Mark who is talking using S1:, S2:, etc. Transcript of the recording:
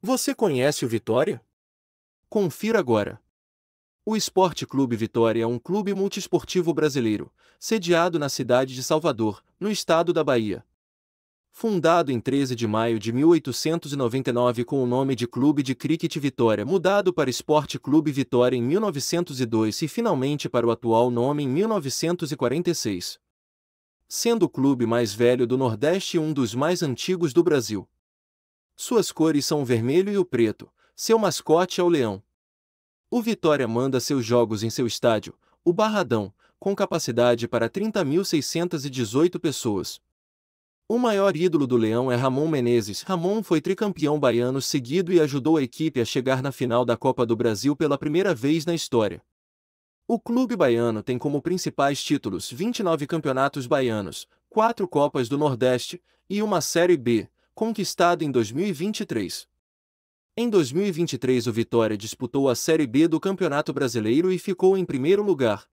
S1: Você conhece o Vitória? Confira agora. O Esporte Clube Vitória é um clube multiesportivo brasileiro, sediado na cidade de Salvador, no estado da Bahia. Fundado em 13 de maio de 1899 com o nome de Clube de Cricket Vitória, mudado para Esporte Clube Vitória em 1902 e finalmente para o atual nome em 1946. Sendo o clube mais velho do Nordeste e um dos mais antigos do Brasil. Suas cores são o vermelho e o preto, seu mascote é o leão. O Vitória manda seus jogos em seu estádio, o Barradão, com capacidade para 30.618 pessoas. O maior ídolo do Leão é Ramon Menezes. Ramon foi tricampeão baiano seguido e ajudou a equipe a chegar na final da Copa do Brasil pela primeira vez na história. O clube baiano tem como principais títulos 29 campeonatos baianos, 4 Copas do Nordeste e uma Série B, conquistado em 2023. Em 2023, o Vitória disputou a Série B do Campeonato Brasileiro e ficou em
S2: primeiro lugar,